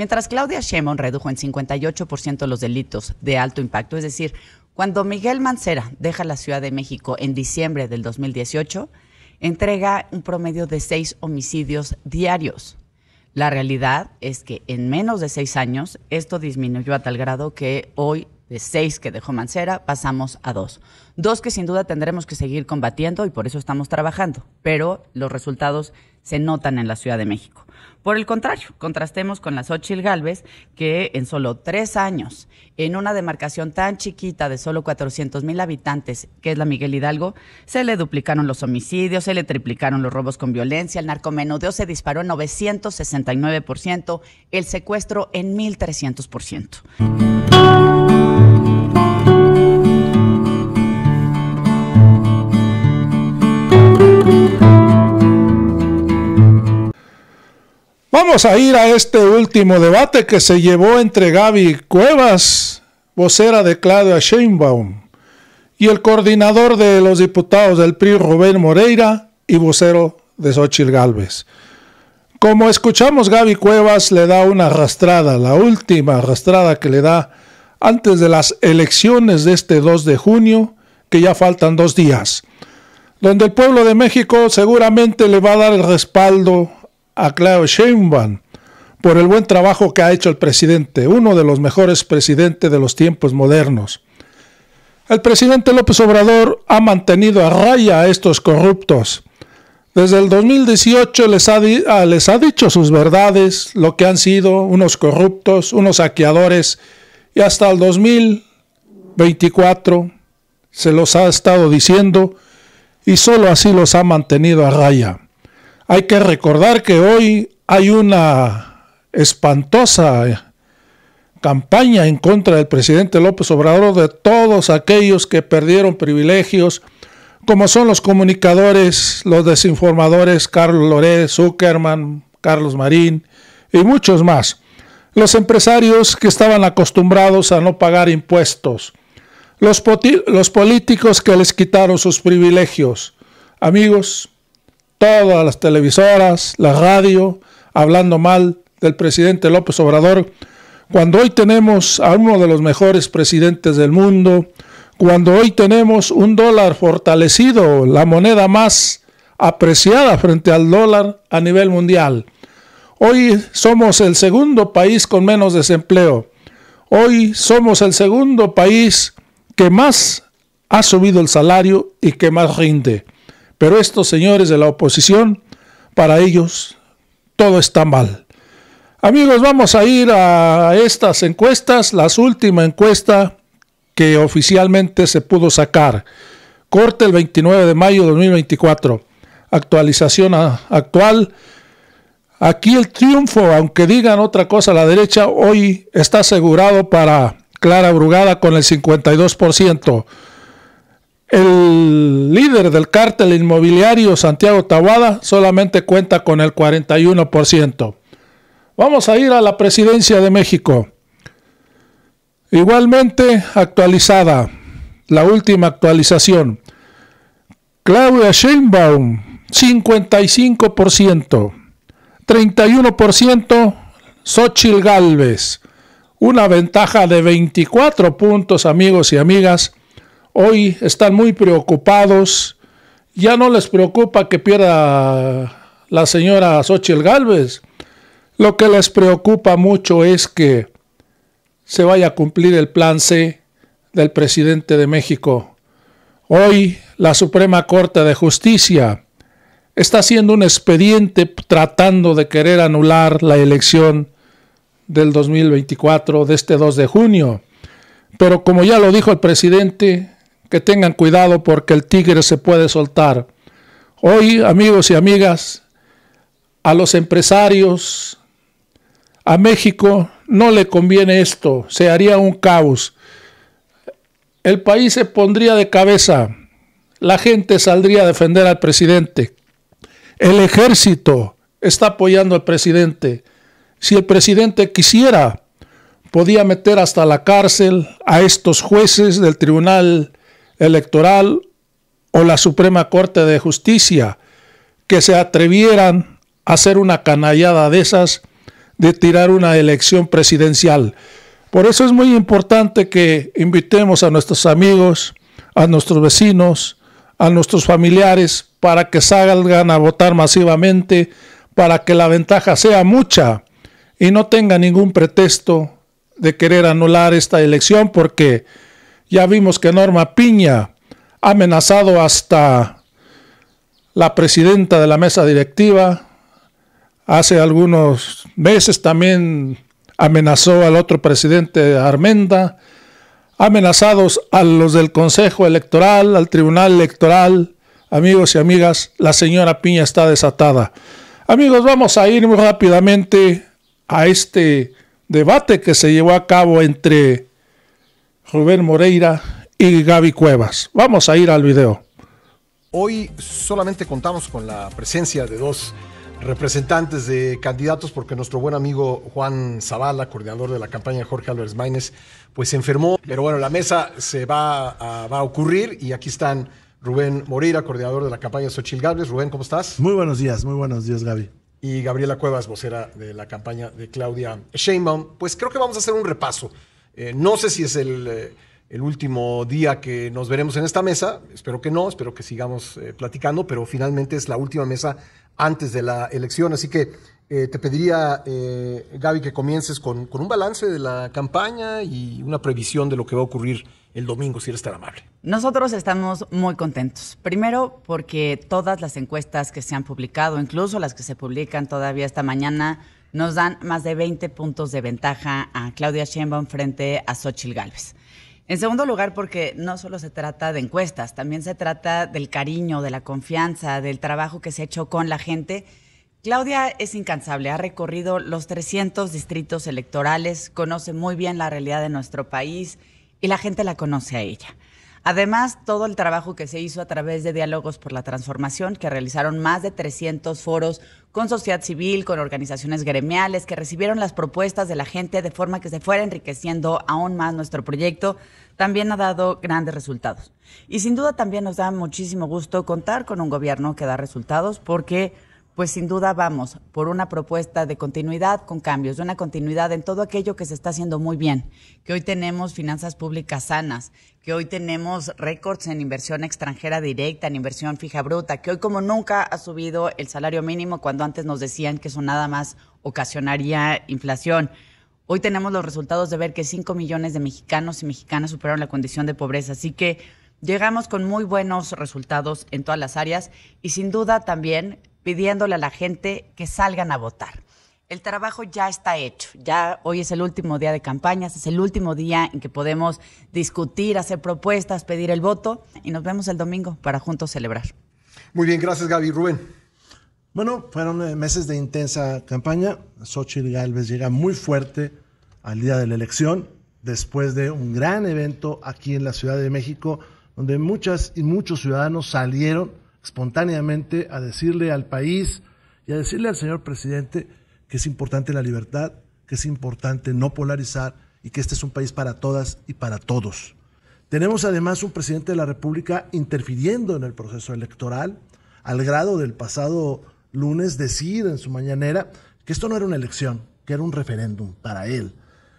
Mientras Claudia Sheinbaum redujo en 58% los delitos de alto impacto, es decir, cuando Miguel Mancera deja la Ciudad de México en diciembre del 2018, entrega un promedio de seis homicidios diarios. La realidad es que en menos de seis años esto disminuyó a tal grado que hoy de seis que dejó Mancera pasamos a dos. Dos que sin duda tendremos que seguir combatiendo y por eso estamos trabajando, pero los resultados se notan en la Ciudad de México. Por el contrario, contrastemos con las ochilgalves, Galvez, que en solo tres años, en una demarcación tan chiquita de solo 400 mil habitantes, que es la Miguel Hidalgo, se le duplicaron los homicidios, se le triplicaron los robos con violencia, el narcomenudeo se disparó en 969%, el secuestro en 1300%. Vamos a ir a este último debate que se llevó entre Gaby Cuevas, vocera de Claudia Sheinbaum, y el coordinador de los diputados del PRI, Rubén Moreira, y vocero de Xochitl Galvez. Como escuchamos, Gaby Cuevas le da una arrastrada, la última arrastrada que le da antes de las elecciones de este 2 de junio, que ya faltan dos días, donde el pueblo de México seguramente le va a dar el respaldo a Klaus Sheinbaum por el buen trabajo que ha hecho el presidente, uno de los mejores presidentes de los tiempos modernos. El presidente López Obrador ha mantenido a raya a estos corruptos. Desde el 2018 les ha, ah, les ha dicho sus verdades, lo que han sido unos corruptos, unos saqueadores, y hasta el 2024 se los ha estado diciendo y solo así los ha mantenido a raya. Hay que recordar que hoy hay una espantosa campaña en contra del presidente López Obrador de todos aquellos que perdieron privilegios, como son los comunicadores, los desinformadores, Carlos Loré, Zuckerman, Carlos Marín y muchos más. Los empresarios que estaban acostumbrados a no pagar impuestos. Los, los políticos que les quitaron sus privilegios. Amigos, todas las televisoras, la radio, hablando mal del presidente López Obrador, cuando hoy tenemos a uno de los mejores presidentes del mundo, cuando hoy tenemos un dólar fortalecido, la moneda más apreciada frente al dólar a nivel mundial. Hoy somos el segundo país con menos desempleo. Hoy somos el segundo país que más ha subido el salario y que más rinde. Pero estos señores de la oposición, para ellos todo está mal. Amigos, vamos a ir a estas encuestas, las últimas encuesta que oficialmente se pudo sacar. Corte el 29 de mayo de 2024. Actualización actual. Aquí el triunfo, aunque digan otra cosa a la derecha, hoy está asegurado para Clara Brugada con el 52%. El líder del cártel inmobiliario, Santiago Tabada solamente cuenta con el 41%. Vamos a ir a la presidencia de México. Igualmente actualizada, la última actualización. Claudia Sheinbaum, 55%. 31% Xochil Galvez. Una ventaja de 24 puntos, amigos y amigas hoy están muy preocupados. Ya no les preocupa que pierda la señora Xochitl Galvez. Lo que les preocupa mucho es que se vaya a cumplir el plan C del presidente de México. Hoy la Suprema Corte de Justicia está haciendo un expediente tratando de querer anular la elección del 2024 de este 2 de junio. Pero como ya lo dijo el presidente, que tengan cuidado porque el tigre se puede soltar. Hoy, amigos y amigas, a los empresarios, a México no le conviene esto, se haría un caos. El país se pondría de cabeza, la gente saldría a defender al presidente. El ejército está apoyando al presidente. Si el presidente quisiera, podía meter hasta la cárcel a estos jueces del Tribunal Electoral o la Suprema Corte de Justicia que se atrevieran a hacer una canallada de esas de tirar una elección presidencial. Por eso es muy importante que invitemos a nuestros amigos, a nuestros vecinos, a nuestros familiares para que salgan a votar masivamente, para que la ventaja sea mucha y no tenga ningún pretexto de querer anular esta elección porque ya vimos que Norma Piña ha amenazado hasta la presidenta de la mesa directiva. Hace algunos meses también amenazó al otro presidente Armenda. Amenazados a los del Consejo Electoral, al Tribunal Electoral. Amigos y amigas, la señora Piña está desatada. Amigos, vamos a ir muy rápidamente a este debate que se llevó a cabo entre Rubén Moreira y Gaby Cuevas. Vamos a ir al video. Hoy solamente contamos con la presencia de dos representantes de candidatos porque nuestro buen amigo Juan Zavala, coordinador de la campaña Jorge Álvarez Maínez, pues se enfermó. Pero bueno, la mesa se va a, ocurrir y aquí están Rubén Moreira, coordinador de la campaña Xochil Gables. Rubén, ¿cómo estás? Muy buenos días, muy buenos días, Gaby. Y Gabriela Cuevas, vocera de la campaña de Claudia Sheinbaum. Pues creo que vamos a hacer un repaso eh, no sé si es eh, el, último día que nos veremos en esta mesa, espero que no, espero que sigamos eh, platicando, pero finalmente es la última mesa antes de la elección, así que te pediría, Gaby, que comiences con, con un balance de la campaña y una previsión de lo que va a ocurrir el domingo, si eres tan amable. Nosotros estamos muy contentos. Primero, porque todas las encuestas que se han publicado, incluso las que se publican todavía esta mañana, nos dan más de 20 puntos de ventaja a Claudia Sheinbaum frente a Xochitl Gálvez. En segundo lugar, porque no solo se trata de encuestas, también se trata del cariño, de la confianza, del trabajo que se ha hecho con la gente. Claudia es incansable, ha recorrido los 300 distritos electorales, conoce muy bien la realidad de nuestro país y la gente la conoce a ella. Además, todo el trabajo que se hizo a través de Diálogos por la Transformación, que realizaron más de 300 foros con sociedad civil, con organizaciones gremiales, que recibieron las propuestas de la gente de forma que se fuera enriqueciendo aún más nuestro proyecto, también ha dado grandes resultados. Y sin duda también nos da muchísimo gusto contar con un gobierno que da resultados porque pues sin duda vamos por una propuesta de continuidad con cambios, de una continuidad en todo aquello que se está haciendo muy bien, que hoy tenemos finanzas públicas sanas, que hoy tenemos récords en inversión extranjera directa, en inversión fija bruta, que hoy como nunca ha subido el salario mínimo cuando antes nos decían que eso nada más ocasionaría inflación. Hoy tenemos los resultados de ver que 5 millones de mexicanos y mexicanas superaron la condición de pobreza. Así que llegamos con muy buenos resultados en todas las áreas y sin duda también pidiéndole a la gente que salgan a votar. El trabajo ya está hecho, ya hoy es el último día de campañas, es el último día en que podemos discutir, hacer propuestas, pedir el voto y nos vemos el domingo para juntos celebrar. Muy bien, gracias Gaby. Rubén. Bueno, fueron eh, meses de intensa campaña. Xochitl Gálvez llega muy fuerte al día de la elección, después de un gran evento aquí en la Ciudad de México, donde muchas y muchos ciudadanos salieron espontáneamente a decirle al país y a decirle al señor presidente que es importante la libertad, que es importante no polarizar y que este es un país para todas y para todos. Tenemos además un presidente de la República interfiriendo en el proceso electoral, al grado del pasado lunes decir en su mañanera que esto no era una elección, que era un referéndum para él.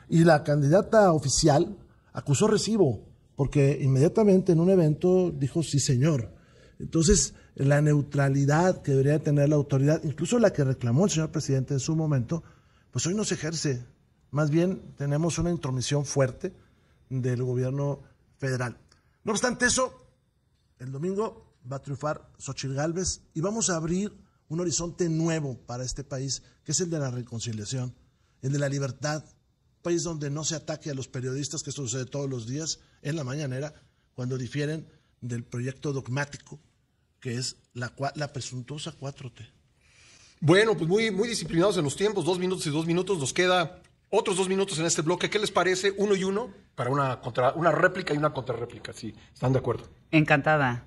Y la candidata oficial acusó recibo, porque inmediatamente en un evento dijo, sí señor, entonces, la neutralidad que debería tener la autoridad, incluso la que reclamó el señor presidente en su momento, pues hoy no se ejerce. Más bien tenemos una intromisión fuerte del gobierno federal. No obstante eso, el domingo va a triunfar Xochitl Galvez y vamos a abrir un horizonte nuevo para este país, que es el de la reconciliación, el de la libertad, un país donde no se ataque a los periodistas, que esto sucede todos los días en la mañanera, cuando difieren del proyecto dogmático que es la, la presuntuosa 4T. Bueno, pues muy, muy disciplinados en los tiempos, dos minutos y dos minutos, nos queda otros dos minutos en este bloque. ¿Qué les parece? Uno y uno para una, contra, una réplica y una contrarréplica, sí, están de acuerdo. Encantada.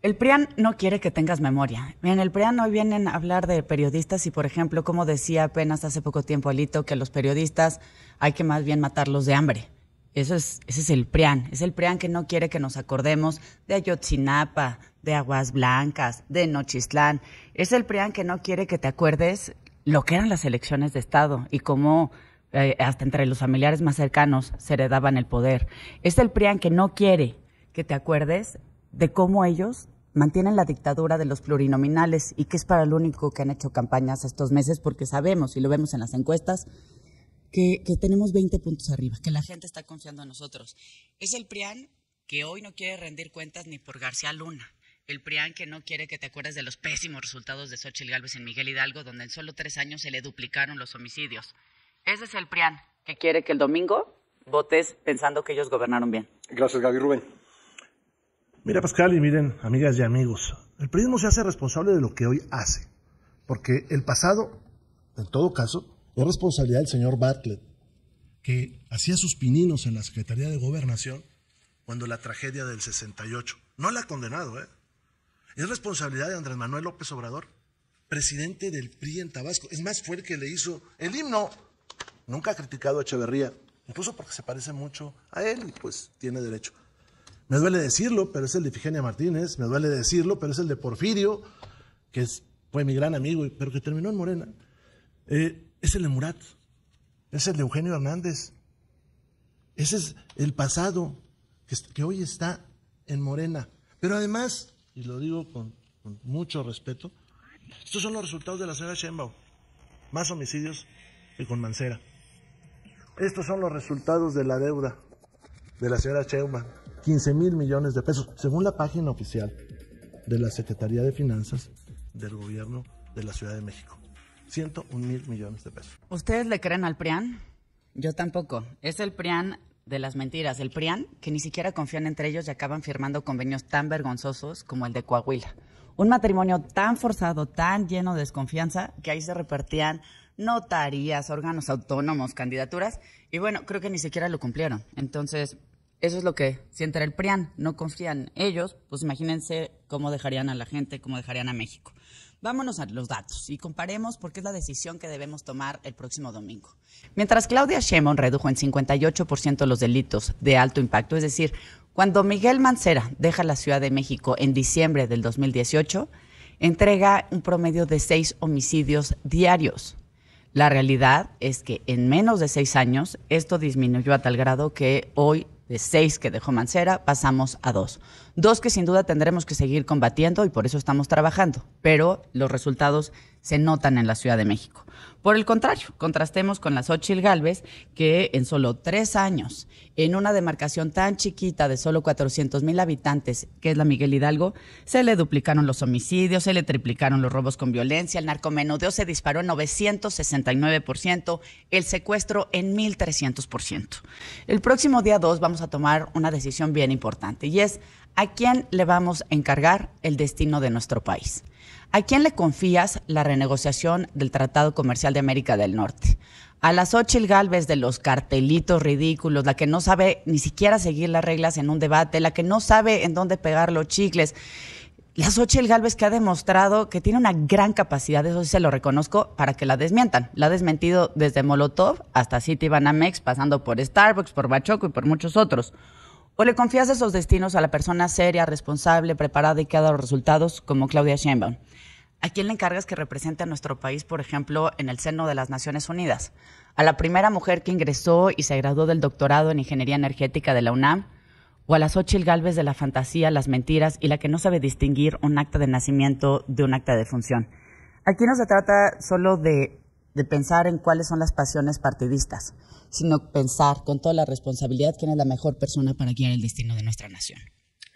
El PRIAN no quiere que tengas memoria. En el PRIAN hoy vienen a hablar de periodistas y, por ejemplo, como decía apenas hace poco tiempo Alito, que a los periodistas hay que más bien matarlos de hambre. Eso es, ese es el PRIAN, es el PRIAN que no quiere que nos acordemos de Ayotzinapa, de Aguas Blancas, de Nochistlán. Es el PRIAN que no quiere que te acuerdes lo que eran las elecciones de Estado y cómo eh, hasta entre los familiares más cercanos se heredaban el poder. Es el PRIAN que no quiere que te acuerdes de cómo ellos mantienen la dictadura de los plurinominales y que es para el único que han hecho campañas estos meses porque sabemos y lo vemos en las encuestas que, tenemos 20 puntos arriba. Que la gente está confiando en nosotros. Es el PRIAN que hoy no quiere rendir cuentas ni por García Luna. El PRIAN que no quiere que te acuerdes de los pésimos resultados de Xochitl Gálvez en Miguel Hidalgo, donde en solo tres años se le duplicaron los homicidios. Ese es el PRIAN que quiere que el domingo votes pensando que ellos gobernaron bien. Gracias, Gaby Rubén. Mira, Pascal, y miren, amigas y amigos, el no se hace responsable de lo que hoy hace, porque el pasado, en todo caso, es responsabilidad del señor Bartlett, que hacía sus pininos en la Secretaría de Gobernación cuando la tragedia del 68. No la ha condenado, ¿eh? Es responsabilidad de Andrés Manuel López Obrador, presidente del PRI en Tabasco. Es más, fue el que le hizo el himno. Nunca ha criticado a Echeverría, incluso porque se parece mucho a él y pues tiene derecho. Me duele decirlo, pero es el de Figenia Martínez, me duele decirlo, pero es el de Porfirio, que fue mi gran amigo, pero que terminó en Morena. Eh, es el de Murat, es el de Eugenio Hernández. Ese es el pasado que, hoy está en Morena. Pero además, y lo digo con, mucho respeto, estos son los resultados de la señora Sheinbaum. Más homicidios que con Mancera. Estos son los resultados de la deuda de la señora Sheinbaum. 15 mil millones de pesos, según la página oficial de la Secretaría de Finanzas del Gobierno de la Ciudad de México. 101 mil millones de pesos. ¿Ustedes le creen al PRIAN? Yo tampoco. Es el PRIAN de las mentiras, el PRIAN, que ni siquiera confían entre ellos y acaban firmando convenios tan vergonzosos como el de Coahuila. Un matrimonio tan forzado, tan lleno de desconfianza, que ahí se repartían notarías, órganos autónomos, candidaturas, y bueno, creo que ni siquiera lo cumplieron. Entonces, eso es lo que si entre el PRIAN, no confían ellos, pues imagínense cómo dejarían a la gente, cómo dejarían a México. Vámonos a los datos y comparemos porque es la decisión que debemos tomar el próximo domingo. Mientras Claudia Sheinbaum redujo en 58% los delitos de alto impacto, es decir, cuando Miguel Mancera deja la Ciudad de México en diciembre del 2018, entrega un promedio de seis homicidios diarios. La realidad es que en menos de seis años esto disminuyó a tal grado que hoy de seis que dejó Mancera, pasamos a dos. Dos que sin duda tendremos que seguir combatiendo y por eso estamos trabajando, pero los resultados se notan en la Ciudad de México. Por el contrario, contrastemos con las Xochil Galvez, que en solo tres años, en una demarcación tan chiquita de solo 400 mil habitantes, que es la Miguel Hidalgo, se le duplicaron los homicidios, se le triplicaron los robos con violencia, el narcomenudeo se disparó en 969%, el secuestro en 1300%. El próximo día 2 vamos a tomar una decisión bien importante y es a quién le vamos a encargar el destino de nuestro país. ¿A quién le confías la renegociación del Tratado Comercial de América del Norte? A la Xochitl Galvez de los cartelitos ridículos, la que no sabe ni siquiera seguir las reglas en un debate, la que no sabe en dónde pegar los chicles. La el Galvez que ha demostrado que tiene una gran capacidad, eso sí se lo reconozco, para que la desmientan. La ha desmentido desde Molotov hasta Citibanamex, pasando por Starbucks, por Bachoco y por muchos otros. ¿O le confías esos destinos a la persona seria, responsable, preparada y que ha dado resultados como Claudia Sheinbaum? ¿a quién le encargas que represente a nuestro país, por ejemplo, en el seno de las Naciones Unidas? ¿A la primera mujer que ingresó y se graduó del doctorado en Ingeniería Energética de la UNAM? ¿O a la Xochitl Galvez de la fantasía, las mentiras y la que no sabe distinguir un acta de nacimiento de un acta de función? Aquí no se trata solo de, de pensar en cuáles son las pasiones partidistas, sino pensar con toda la responsabilidad quién es la mejor persona para guiar el destino de nuestra nación.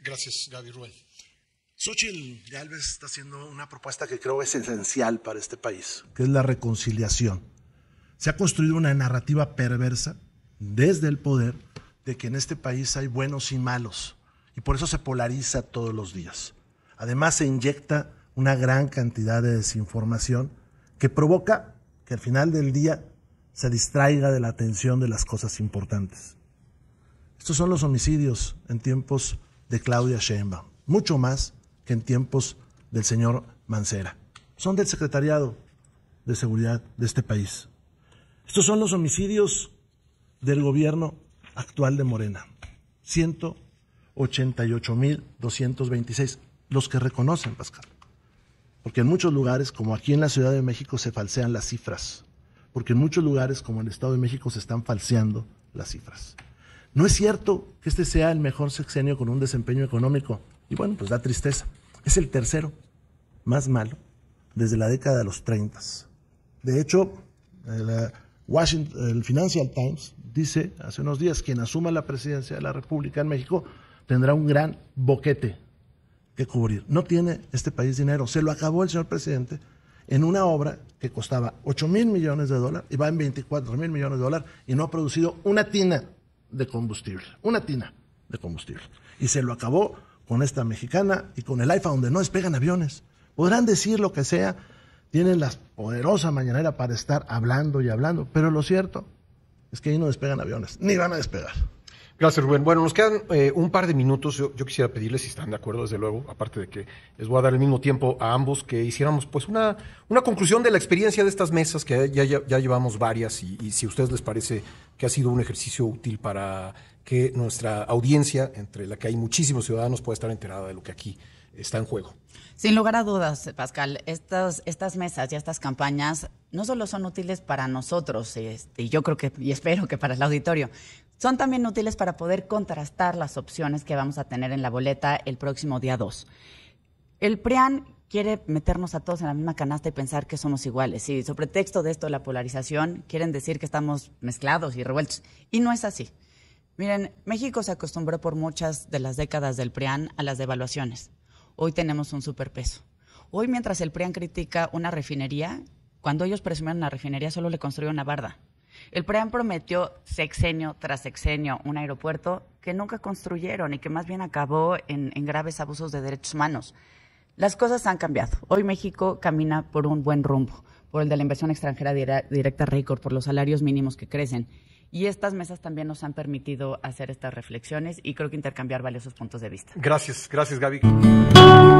Gracias, Gaby Ruel. Xochitl Galvez está haciendo una propuesta que creo es esencial para este país, que es la reconciliación. Se ha construido una narrativa perversa desde el poder de que en este país hay buenos y malos, y por eso se polariza todos los días. Además se inyecta una gran cantidad de desinformación que provoca que al final del día se distraiga de la atención de las cosas importantes. Estos son los homicidios en tiempos de Claudia Sheinbaum, mucho más en tiempos del señor Mancera. Son del Secretariado de Seguridad de este país. Estos son los homicidios del gobierno actual de Morena. 188.226, los que reconocen, Pascal. Porque en muchos lugares, como aquí en la Ciudad de México, se falsean las cifras. Porque en muchos lugares, como en el Estado de México, se están falseando las cifras. No es cierto que este sea el mejor sexenio con un desempeño económico. Y bueno, pues da tristeza. Es el tercero más malo desde la década de los 30. De hecho, el, eh, el Financial Times dice hace unos días, quien asuma la presidencia de la República en México tendrá un gran boquete que cubrir. No tiene este país dinero. Se lo acabó el señor presidente en una obra que costaba 8 mil millones de dólares y va en 24 mil millones de dólares y no ha producido una tina de combustible. Una tina de combustible. Y se lo acabó con esta mexicana y con el iPhone donde no despegan aviones. Podrán decir lo que sea, tienen la poderosa mañanera para estar hablando y hablando, pero lo cierto es que ahí no despegan aviones, ni van a despegar. Gracias, Rubén. Bueno, nos quedan eh, un par de minutos. Yo, quisiera pedirles, si están de acuerdo, desde luego, aparte de que les voy a dar el mismo tiempo a ambos, que hiciéramos pues una, una conclusión de la experiencia de estas mesas, que ya, ya, llevamos varias, y, y, si a ustedes les parece que ha sido un ejercicio útil para que nuestra audiencia, entre la que hay muchísimos ciudadanos, pueda estar enterada de lo que aquí está en juego. Sin lugar a dudas, Pascal, estas, estas mesas y estas campañas no solo son útiles para nosotros, este, y yo creo que, y espero que para el auditorio, son también útiles para poder contrastar las opciones que vamos a tener en la boleta el próximo día 2. El PRIAN quiere meternos a todos en la misma canasta y pensar que somos iguales. Y sobre texto de esto, la polarización, quieren decir que estamos mezclados y revueltos. Y no es así. Miren, México se acostumbró por muchas de las décadas del PRIAN a las devaluaciones. Hoy tenemos un superpeso. Hoy, mientras el PRIAN critica una refinería, cuando ellos presumieron una refinería, solo le construyó una barda. El PRIAN prometió sexenio tras sexenio un aeropuerto que nunca construyeron y que más bien acabó en, en graves abusos de derechos humanos. Las cosas han cambiado. Hoy México camina por un buen rumbo, por el de la inversión extranjera directa récord, por los salarios mínimos que crecen. Y estas mesas también nos han permitido hacer estas reflexiones y creo que intercambiar valiosos puntos de vista. Gracias, gracias Gaby.